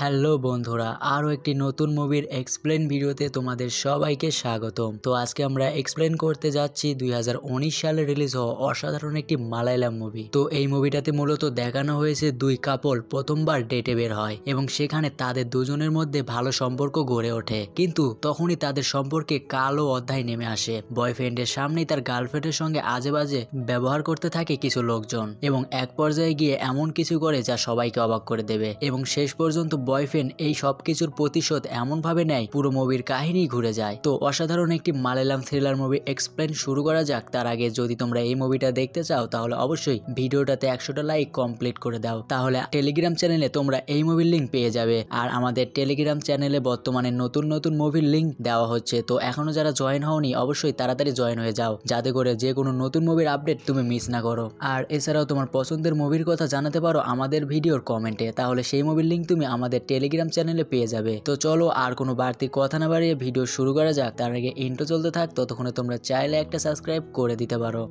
Hello বন্ধুরা আরও একটি নতুন মুভির এক্সপ্লেন ভিডিওতে তোমাদের সবাইকে স্বাগতম তো আজকে আমরা এক্সপ্লেন করতে যাচ্ছি দুই সালে রিলিজ হওয়া অসাধারণ একটি মালায়ালাম মুভি তো এই মুভিটাতে মূলত দেখানো হয়েছে দুই কাপল প্রথমবার ডেটে বের হয় এবং সেখানে তাদের দুজনের মধ্যে ভালো সম্পর্ক গড়ে ওঠে কিন্তু তখনই তাদের সম্পর্কে কালো অধ্যায় নেমে আসে বয়ফ্রেন্ডের সামনেই তার গার্লফ্রেন্ডের সঙ্গে আজে বাজে ব্যবহার করতে থাকে কিছু লোকজন এবং এক পর্যায়ে গিয়ে এমন কিছু করে যা সবাইকে অবাক করে দেবে এবং শেষ পর্যন্ত বয়ফ্রেন্ড এই সব কিছুর প্রতিশোধ এমনভাবে নেয় পুরো মুভির কাহিনী ঘুরে যায় তো অসাধারণ একটি মালয়ালাম থ্রিলার মুভি এক্সপ্লেন শুরু করা যাক তার আগে যদি তোমরা এই মুভিটা দেখতে চাও তাহলে অবশ্যই ভিডিওটাতে একশোটা লাইক কমপ্লিট করে দাও তাহলে টেলিগ্রাম চ্যানেলে তোমরা এই মুভির লিঙ্ক পেয়ে যাবে আর আমাদের টেলিগ্রাম চ্যানেলে বর্তমানে নতুন নতুন মুভির লিঙ্ক দেওয়া হচ্ছে তো এখনও যারা জয়েন হওনি অবশ্যই তাড়াতাড়ি জয়েন হয়ে যাও যাতে করে যে কোনো নতুন মুভির আপডেট তুমি মিস না করো আর এছাড়াও তোমার পছন্দের মুভির কথা জানাতে পারো আমাদের ভিডিওর কমেন্টে তাহলে সেই মুভির লিঙ্ক তুমি আমাদের আমাদের টেলিগ্রাম চ্যানেলে পেয়ে যাবে তো চলো আর কোনো বাড়তি কথা না বাড়িয়ে ভিডিও শুরু করা যাক তার আগে ইন্টো চলতে থাক ততক্ষণে তোমরা চাইলে একটা সাবস্ক্রাইব করে দিতে পারো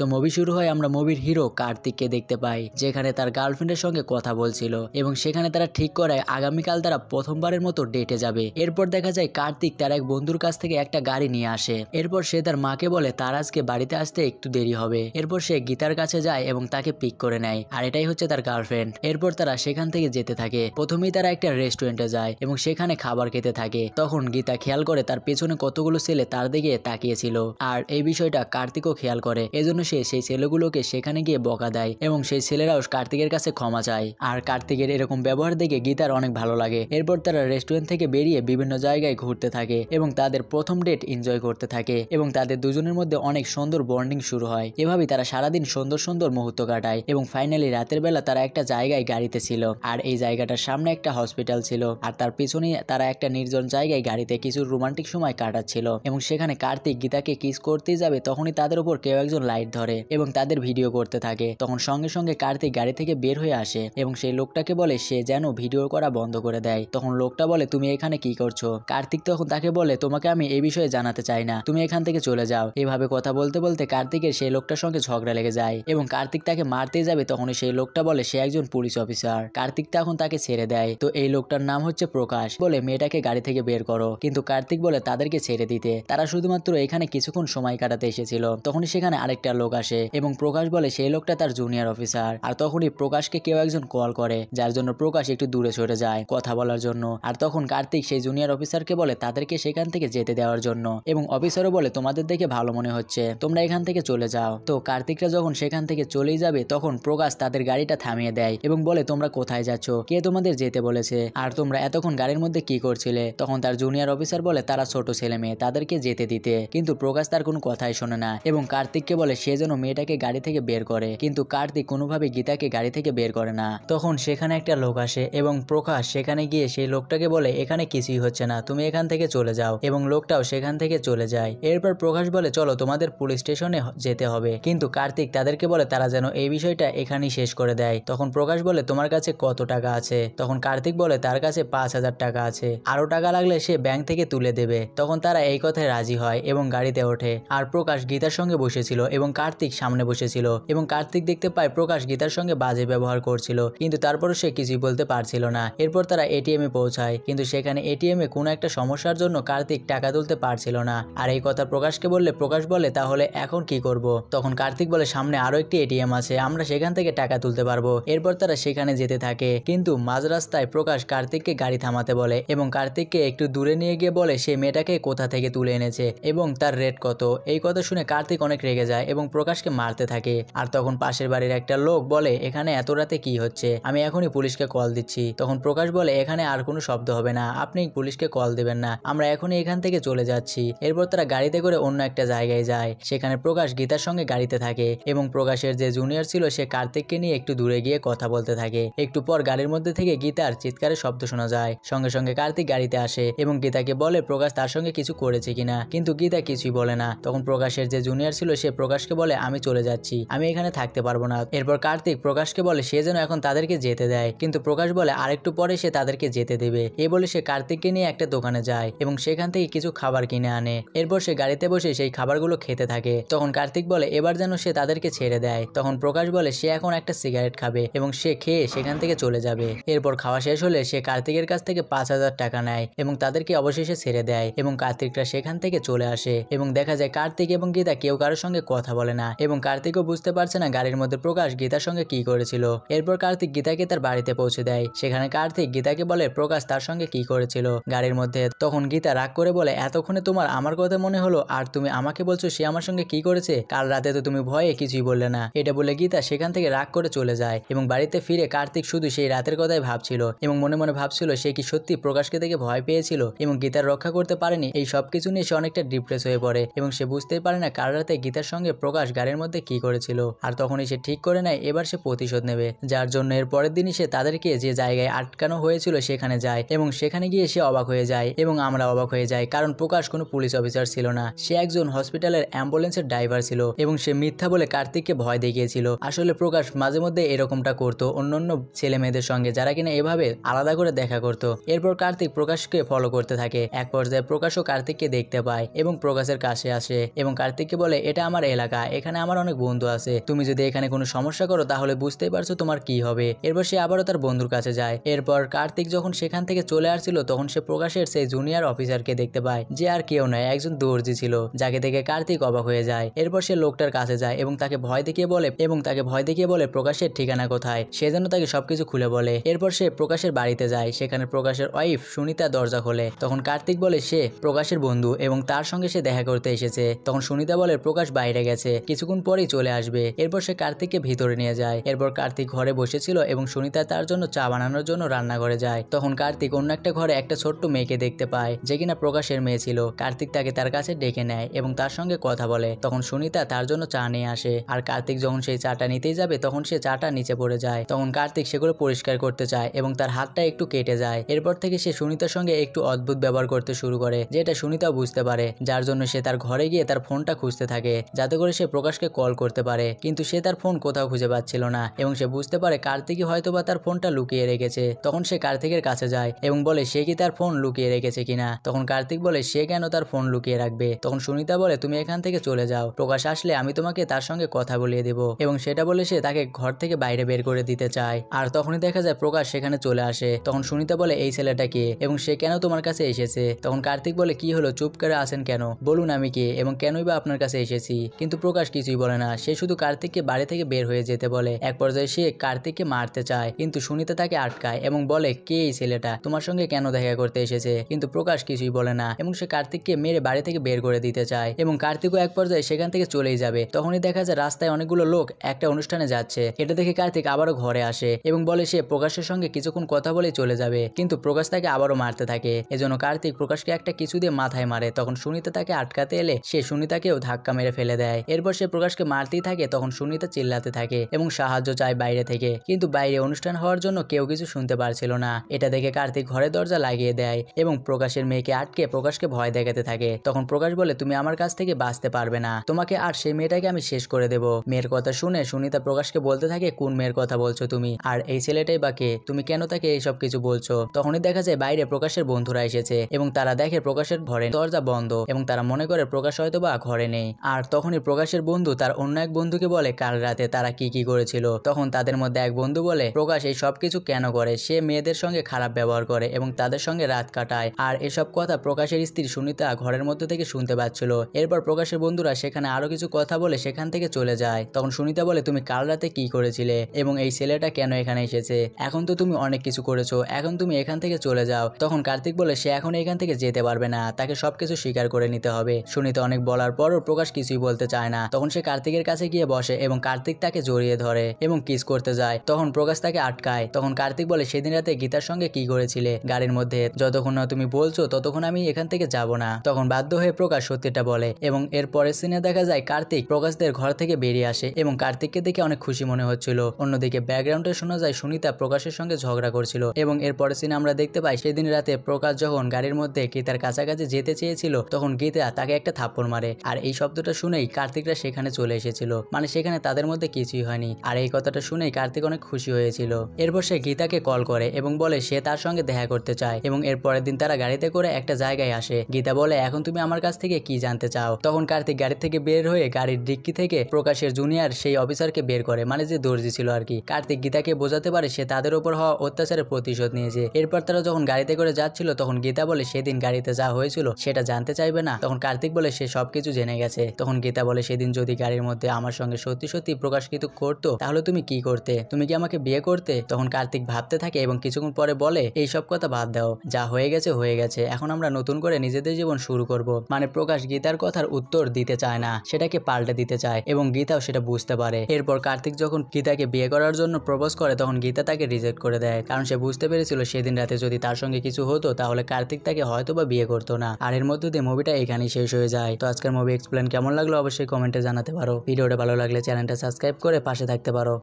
তো মুভি শুরু হয় আমরা মুভির হিরো কার্তিককে দেখতে পাই যেখানে তার গার্লফ্রেন্ডের সঙ্গে কথা বলছিল এবং সেখানে তারা ঠিক করায় আগামীকাল তারা প্রথমবারের মতো ডেটে যাবে এরপর দেখা যায় কার্তিক তার এক বন্ধুর কাছ থেকে একটা গাড়ি নিয়ে আসে এরপর সে তার মাকে বলে তার আজকে বাড়িতে আসতে একটু দেরি হবে এরপর সে গীতার কাছে যায় এবং তাকে পিক করে নেয় আর এটাই হচ্ছে তার গার্লফ্রেন্ড এরপর তারা সেখান থেকে যেতে থাকে প্রথমেই তারা একটা রেস্টুরেন্টে যায় এবং সেখানে খাবার খেতে থাকে তখন গীতা খেয়াল করে তার পেছনে কতগুলো ছেলে তার দিকে তাকিয়েছিল আর এই বিষয়টা কার্তিকও খেয়াল করে এজন্য সে সেই ছেলেগুলোকে সেখানে গিয়ে বকা দেয় এবং সেই ছেলেরাও কার্তিকের কাছে ক্ষমা চায় আর কার্তিকের এরকম ব্যবহার দেখে গীতার অনেক ভালো লাগে এরপর তারা রেস্টুরেন্ট থেকে বেরিয়ে বিভিন্ন জায়গায় ঘুরতে থাকে এবং তাদের প্রথম ডেট এনজয় করতে থাকে এবং তাদের দুজনের মধ্যে অনেক সুন্দর বন্ডিং শুরু হয় এভাবেই তারা সারাদিন সুন্দর সুন্দর মুহূর্ত কাটায় এবং ফাইনালি রাতের বেলা তারা একটা জায়গায় গাড়িতে ছিল আর এই জায়গাটার সামনে একটা হসপিটাল ছিল আর তার পিছনে তারা একটা নির্জন জায়গায় গাড়িতে কিছু রোমান্টিক সময় কাটাচ্ছিল এবং সেখানে কার্তিক গীতাকে কিস করতে যাবে তখনই তাদের উপর কেউ একজন লাইট ধরে এবং তাদের ভিডিও করতে থাকে তখন সঙ্গে সঙ্গে কার্তিক গাড়ি থেকে বের হয়ে আসে এবং সেই লোকটাকে বলে সে যেন ভিডিও করা বন্ধ করে দেয় তখন লোকটা বলে তুমি এখানে কি করছো কার্তিক তখন তাকে বলে তোমাকে আমি এই বিষয়ে জানাতে চাই না তুমি এখান থেকে চলে যাও এভাবে কথা বলতে বলতে কার্তিকের সেই লোকটার সঙ্গে ঝগড়া লেগে যায় এবং কার্তিক তাকে মারতে যাবে তখনই সেই লোকটা বলে সে একজন পুলিশ অফিসার কার্তিক তখন তাকে ছেড়ে দেয় তো এই লোকটার নাম হচ্ছে প্রকাশ বলে মেয়েটাকে গাড়ি থেকে বের করো কিন্তু কার্তিক বলে তাদেরকে ছেড়ে দিতে তারা শুধুমাত্র এখানে কিছুক্ষণ সময় কাটাতে এসেছিল তখন সেখানে আরেকটা লোক লোক আসে এবং প্রকাশ বলে সেই লোকটা তার জুনিয়র অফিসার আর তখনই প্রকাশকে কেউ একজন কল করে যার জন্য প্রকাশ একটু দূরে সরে যায় কথা বলার জন্য আর তখন কার্তিক সেই জুনিয়র অফিসারকে বলে তাদেরকে সেখান থেকে যেতে দেওয়ার জন্য এবং অফিসারও বলে তোমাদের দেখে ভালো মনে হচ্ছে তোমরা এখান থেকে চলে যাও তো কার্তিকরা যখন সেখান থেকে চলেই যাবে তখন প্রকাশ তাদের গাড়িটা থামিয়ে দেয় এবং বলে তোমরা কোথায় যাচ্ছ কে তোমাদের যেতে বলেছে আর তোমরা এতক্ষণ গাড়ির মধ্যে কি করছিলে তখন তার জুনিয়র অফিসার বলে তারা ছোট ছেলে মেয়ে তাদেরকে যেতে দিতে কিন্তু প্রকাশ তার কোনো কথাই শোনে না এবং কার্তিককে বলে সে যেন মেয়েটাকে গাড়ি থেকে বের করে কিন্তু কার্তিক কোনোভাবে গীতাকে গাড়ি থেকে বের করে না তখন সেখানে একটা লোক আসে এবং প্রকাশ সেখানে গিয়ে সেই লোকটাকে বলে এখানে কিছুই হচ্ছে না তুমি এখান থেকে চলে যাও এবং লোকটাও সেখান থেকে চলে যায় এরপর প্রকাশ বলে চলো তোমাদের পুলিশ স্টেশনে যেতে হবে কিন্তু কার্তিক তাদেরকে বলে তারা যেন এই বিষয়টা এখানেই শেষ করে দেয় তখন প্রকাশ বলে তোমার কাছে কত টাকা আছে তখন কার্তিক বলে তার কাছে পাঁচ হাজার টাকা আছে আরো টাকা লাগলে সে ব্যাংক থেকে তুলে দেবে তখন তারা এই কথায় রাজি হয় এবং গাড়িতে ওঠে আর প্রকাশ গীতার সঙ্গে বসেছিল এবং কার্তিক সামনে বসেছিল এবং কার্তিক দেখতে পায় প্রকাশ গীতার সঙ্গে বাজে ব্যবহার করছিল কিন্তু তারপরও সে কিছুই বলতে পারছিল না এরপর তারা এটিএম এ পৌঁছায় কিন্তু সেখানে এ কোনো একটা সমস্যার জন্য কার্তিক টাকা তুলতে পারছিল না আর এই কথা প্রকাশকে বললে প্রকাশ বলে তাহলে এখন কি করব। তখন কার্তিক বলে সামনে আরও একটি এটিএম আছে আমরা সেখান থেকে টাকা তুলতে পারবো এরপর তারা সেখানে যেতে থাকে কিন্তু মাঝ রাস্তায় প্রকাশ কার্তিককে গাড়ি থামাতে বলে এবং কার্তিককে একটু দূরে নিয়ে গিয়ে বলে সে মেয়েটাকে কোথা থেকে তুলে এনেছে এবং তার রেট কত এই কথা শুনে কার্তিক অনেক রেগে যায় এবং প্রকাশকে মারতে থাকে আর তখন পাশের বাড়ির একটা লোক বলে এখানে এত রাতে কি হচ্ছে আমি এখনই পুলিশকে কল দিচ্ছি তখন প্রকাশ বলে এখানে আর কোনো শব্দ হবে না আপনি পুলিশকে কল দেবেন না আমরা এখনই এখান থেকে চলে যাচ্ছি এরপর তারা গাড়িতে করে অন্য একটা জায়গায় যায় সেখানে প্রকাশ গীতার সঙ্গে গাড়িতে থাকে এবং প্রকাশের যে জুনিয়র ছিল সে কার্তিককে নিয়ে একটু দূরে গিয়ে কথা বলতে থাকে একটু পর গাড়ির মধ্যে থেকে গীতার চিৎকারের শব্দ শোনা যায় সঙ্গে সঙ্গে কার্তিক গাড়িতে আসে এবং গীতাকে বলে প্রকাশ তার সঙ্গে কিছু করেছে কিনা কিন্তু গীতা কিছুই বলে না তখন প্রকাশের যে জুনিয়র ছিল সে প্রকাশকে বলে আমি চলে যাচ্ছি আমি এখানে থাকতে পারবো না এরপর কার্তিক প্রকাশকে বলে সে যেন এখন তাদেরকে যেতে দেয় কিন্তু প্রকাশ বলে আরেকটু পরে সে তাদেরকে যেতে দেবে এ বলে সে কার্তিককে নিয়ে একটা দোকানে যায় এবং সেখান থেকে কিছু খাবার কিনে আনে এরপর সে গাড়িতে বসে সেই খাবারগুলো খেতে থাকে তখন কার্তিক বলে এবার যেন সে তাদেরকে ছেড়ে দেয় তখন প্রকাশ বলে সে এখন একটা সিগারেট খাবে এবং সে খেয়ে সেখান থেকে চলে যাবে এরপর খাওয়া শেষ হলে সে কার্তিকের কাছ থেকে পাঁচ হাজার টাকা নেয় এবং তাদেরকে অবশেষে ছেড়ে দেয় এবং কার্তিকরা সেখান থেকে চলে আসে এবং দেখা যায় কার্তিক এবং গীতা কেউ কারোর সঙ্গে কথা বলে বলে না এবং কার্তিকও বুঝতে পারছে না গাড়ির মধ্যে প্রকাশ গীতার সঙ্গে কি করেছিল এরপর কার্তিক গীতাকে তার বাড়িতে পৌঁছে দেয় সেখানে কার্তিক গীতাকে বলে প্রকাশ তার সঙ্গে কি করেছিল গাড়ির মধ্যে তখন গীতা রাগ করে বলে এতক্ষণে তোমার আমার কথা মনে হলো আর তুমি আমাকে বলছো সে আমার সঙ্গে কি করেছে কাল রাতে তো তুমি ভয়ে কিছুই বললে না এটা বলে গীতা সেখান থেকে রাগ করে চলে যায় এবং বাড়িতে ফিরে কার্তিক শুধু সেই রাতের কথাই ভাবছিল এবং মনে মনে ভাবছিল সে কি সত্যি প্রকাশকে দেখে ভয় পেয়েছিল এবং গীতার রক্ষা করতে পারেনি এই সবকিছু নিয়ে সে অনেকটা ডিপ্রেস হয়ে পড়ে এবং সে বুঝতেই পারে না কার রাতে গীতার সঙ্গে প্রকাশ প্রকাশ গাড়ির মধ্যে কি করেছিল আর তখনই সে ঠিক করে নেয় এবার সে প্রতিশোধ নেবে যার জন্য এর পরের দিনই সে তাদেরকে যে জায়গায় আটকানো হয়েছিল সেখানে যায় এবং সেখানে গিয়ে সে অবাক হয়ে যায় এবং আমরা অবাক হয়ে যাই কারণ প্রকাশ কোনো পুলিশ অফিসার ছিল না সে একজন হসপিটালের অ্যাম্বুলেন্সের ড্রাইভার ছিল এবং সে মিথ্যা বলে কার্তিককে ভয় দেখিয়েছিল আসলে প্রকাশ মাঝে মধ্যে এরকমটা করতো অন্য অন্য ছেলে মেয়েদের সঙ্গে যারা কিনা এভাবে আলাদা করে দেখা করত এরপর কার্তিক প্রকাশকে ফলো করতে থাকে এক পর্যায়ে প্রকাশও কার্তিককে দেখতে পায় এবং প্রকাশের কাছে আসে এবং কার্তিককে বলে এটা আমার এলাকা এখানে আমার অনেক বন্ধু আছে তুমি যদি এখানে কোনো সমস্যা করো তাহলে বুঝতেই পারছো তোমার কি হবে এরপর সে আবারও তার বন্ধুর কাছে যায় এরপর কার্তিক যখন সেখান থেকে চলে আসছিল তখন সে প্রকাশের সেই জুনিয়র অফিসারকে দেখতে পায় যে আর কেউ নয় একজন দর্জি ছিল যাকে দেখে কার্তিক অবাক হয়ে যায় এরপর সে লোকটার কাছে যায় এবং তাকে ভয় দেখিয়ে বলে এবং তাকে ভয় দেখিয়ে বলে প্রকাশের ঠিকানা কোথায় সে যেন তাকে সবকিছু খুলে বলে এরপর সে প্রকাশের বাড়িতে যায় সেখানে প্রকাশের ওয়াইফ সুনিতা দরজা খোলে তখন কার্তিক বলে সে প্রকাশের বন্ধু এবং তার সঙ্গে সে দেখা করতে এসেছে তখন সুনিতা বলে প্রকাশ বাইরে গেছে কিছুক্ষণ পরেই চলে আসবে এরপর সে কার্তিককে ভিতরে নিয়ে যায় এরপর কার্তিক ঘরে বসেছিল এবং সুনিতা তার জন্য চা বানানোর জন্য রান্নাঘরে যায় তখন কার্তিক অন্য একটা ঘরে একটা ছোট্ট মেয়েকে দেখতে পায় যে কিনা প্রকাশের মেয়ে ছিল কার্তিক তাকে তার কাছে ডেকে নেয় এবং তার সঙ্গে কথা বলে তখন সুনিতা তার জন্য চা নিয়ে আসে আর কার্তিক যখন সেই চাটা নিতেই যাবে তখন সে চাটা নিচে পড়ে যায় তখন কার্তিক সেগুলো পরিষ্কার করতে চায় এবং তার হাতটা একটু কেটে যায় এরপর থেকে সে সুনিতার সঙ্গে একটু অদ্ভুত ব্যবহার করতে শুরু করে যেটা সুনিতা বুঝতে পারে যার জন্য সে তার ঘরে গিয়ে তার ফোনটা খুঁজতে থাকে যাতে করে সে প্রকাশকে কল করতে পারে কিন্তু সে তার ফোন কোথাও খুঁজে পাচ্ছিল না এবং সে বুঝতে পারে কার্তিকই হয়তো বা তার ফোনটা লুকিয়ে রেখেছে তখন সে কার্তিকের কাছে যায় এবং বলে সে কি তার ফোন লুকিয়ে রেখেছে কিনা তখন কার্তিক বলে সে কেন তার ফোন লুকিয়ে রাখবে তখন সুনিতা বলে তুমি এখান থেকে চলে যাও প্রকাশ আসলে আমি তোমাকে তার সঙ্গে কথা বলিয়ে দেব এবং সেটা বলে সে তাকে ঘর থেকে বাইরে বের করে দিতে চায় আর তখনই দেখা যায় প্রকাশ সেখানে চলে আসে তখন সুনিতা বলে এই ছেলেটা কে এবং সে কেন তোমার কাছে এসেছে তখন কার্তিক বলে কি হলো চুপ করে আসেন কেন বলুন আমি কে এবং কেনই বা আপনার কাছে এসেছি কিন্তু প্রকাশ কিছুই বলে না সে শুধু কার্তিককে বাড়ি থেকে বের হয়ে যেতে বলে এক পর্যায়ে সে কার্তিককে মারতে চায় কিন্তু সুনিতা তাকে আটকায় এবং বলে কে এই ছেলেটা তোমার সঙ্গে কেন দেখা করতে এসেছে কিন্তু প্রকাশ কিছুই বলে না এবং সে কার্তিককে মেরে বাড়ি থেকে বের করে দিতে চায় এবং কার্তিকও এক পর্যায়ে সেখান থেকে চলেই যাবে তখনই দেখা যায় রাস্তায় অনেকগুলো লোক একটা অনুষ্ঠানে যাচ্ছে এটা দেখে কার্তিক আবারও ঘরে আসে এবং বলে সে প্রকাশের সঙ্গে কিছুক্ষণ কথা বলে চলে যাবে কিন্তু প্রকাশ তাকে আবারও মারতে থাকে এজন্য কার্তিক প্রকাশকে একটা কিছু দিয়ে মাথায় মারে তখন সুনিতা তাকে আটকাতে এলে সে সুনিতাকেও ধাক্কা মেরে ফেলে দেয় এরপর সে প্রকাশকে মারতেই থাকে তখন সুনিতা চিল্লাতে থাকে এবং সাহায্য চায় বাইরে থেকে কিন্তু বাইরে অনুষ্ঠান হওয়ার জন্য কেউ কিছু শুনতে পারছিল না এটা দেখে কার্তিক ঘরে দরজা লাগিয়ে দেয় এবং প্রকাশের মেয়েকে আটকে প্রকাশকে ভয় দেখাতে থাকে তখন প্রকাশ বলে তুমি আমার কাছ থেকে বাঁচতে পারবে না তোমাকে আর সেই মেয়েটাকে আমি শেষ করে দেব মেয়ের কথা শুনে সুনিতা প্রকাশকে বলতে থাকে কোন মেয়ের কথা বলছো তুমি আর এই ছেলেটাই বা কে তুমি কেন তাকে এইসব কিছু বলছো তখনই দেখা যায় বাইরে প্রকাশের বন্ধুরা এসেছে এবং তারা দেখে প্রকাশের ঘরে দরজা বন্ধ এবং তারা মনে করে প্রকাশ হয়তো বা ঘরে নেই আর তখনই প্রকাশ প্রকাশের বন্ধু তার অন্য এক বন্ধুকে বলে কাল রাতে তারা কি কি করেছিল তখন তাদের মধ্যে এক বন্ধু বলে প্রকাশ এই সবকিছু কেন করে সে মেয়েদের সঙ্গে খারাপ ব্যবহার করে এবং তাদের সঙ্গে রাত কাটায় আর এসব কথা প্রকাশের স্ত্রী সুনিতা ঘরের মধ্যে থেকে শুনতে পাচ্ছিল এরপর প্রকাশের বন্ধুরা সেখানে আরো কিছু কথা বলে সেখান থেকে চলে যায় তখন সুনিতা বলে তুমি কাল রাতে কি করেছিলে এবং এই ছেলেটা কেন এখানে এসেছে এখন তো তুমি অনেক কিছু করেছো এখন তুমি এখান থেকে চলে যাও তখন কার্তিক বলে সে এখন এখান থেকে যেতে পারবে না তাকে সবকিছু স্বীকার করে নিতে হবে সুনিতা অনেক বলার পরও প্রকাশ কিছুই বলতে চায় না না তখন সে কার্তিকের কাছে গিয়ে বসে এবং কার্তিক তাকে জড়িয়ে ধরে এবং কিস করতে যায় তখন প্রকাশ তাকে আটকায় তখন কার্তিক বলে সেদিন রাতে গীতার সঙ্গে কি করেছিলে গাড়ির মধ্যে যতক্ষণ না তুমি বলছো ততক্ষণ আমি এখান থেকে যাব না তখন বাধ্য হয়ে প্রকাশ সত্যিটা বলে এবং এর পরের সিনে দেখা যায় কার্তিক প্রকাশদের ঘর থেকে বেরিয়ে আসে এবং কার্তিককে দেখে অনেক খুশি মনে হচ্ছিল অন্যদিকে ব্যাকগ্রাউন্ডে শোনা যায় সুনিতা প্রকাশের সঙ্গে ঝগড়া করছিল এবং এর পরের সিনে আমরা দেখতে পাই সেদিন রাতে প্রকাশ যখন গাড়ির মধ্যে গীতার কাছাকাছি যেতে চেয়েছিল তখন গীতা তাকে একটা থাপ্পড় মারে আর এই শব্দটা শুনেই কার্তিক সৈনিকরা সেখানে চলে এসেছিল মানে সেখানে তাদের মধ্যে কিছুই হয়নি আর এই কথাটা শুনে কার্তিক অনেক খুশি হয়েছিল এরপর সে গীতাকে কল করে এবং বলে সে তার সঙ্গে দেখা করতে চায় এবং এর পরের দিন তারা গাড়িতে করে একটা জায়গায় আসে গীতা বলে এখন তুমি আমার কাছ থেকে কি জানতে চাও তখন কার্তিক গাড়ি থেকে বের হয়ে গাড়ির ডিক্কি থেকে প্রকাশের জুনিয়ার সেই অফিসারকে বের করে মানে যে দর্জি ছিল আর কি কার্তিক গীতাকে বোঝাতে পারে সে তাদের উপর হওয়া অত্যাচারের প্রতিশোধ নিয়েছে এরপর তারা যখন গাড়িতে করে যাচ্ছিল তখন গীতা বলে সেদিন গাড়িতে যা হয়েছিল সেটা জানতে চাইবে না তখন কার্তিক বলে সে সবকিছু জেনে গেছে তখন গীতা বলে সে সেদিন যদি গাড়ির মধ্যে আমার সঙ্গে সত্যি সত্যি প্রকাশকৃত করতো তাহলে তুমি কি করতে তুমি কি আমাকে বিয়ে করতে তখন কার্তিক ভাবতে থাকে এবং কিছুক্ষণ পরে বলে এই সব কথা বাদ দাও যা হয়ে গেছে হয়ে গেছে এখন আমরা নতুন করে নিজেদের জীবন শুরু করব মানে প্রকাশ গীতার কথার উত্তর দিতে চায় না সেটাকে পাল্টে দিতে চায় এবং গীতাও সেটা বুঝতে পারে এরপর কার্তিক যখন গীতাকে বিয়ে করার জন্য প্রপোজ করে তখন গীতা তাকে রিজেক্ট করে দেয় কারণ সে বুঝতে পেরেছিল সেদিন রাতে যদি তার সঙ্গে কিছু হতো তাহলে কার্তিক তাকে হয়তো বা বিয়ে করতো না আর এর মধ্যে দিয়ে মুভিটা এখানেই শেষ হয়ে যায় তো আজকের মুভি এক্সপ্লেন কেমন লাগলো অবশ্যই কমেন্ট কমেন্টে জানাতে পারো ভিডিওটা ভালো লাগলে চ্যানেলটা সাবস্ক্রাইব করে পাশে থাকতে পারো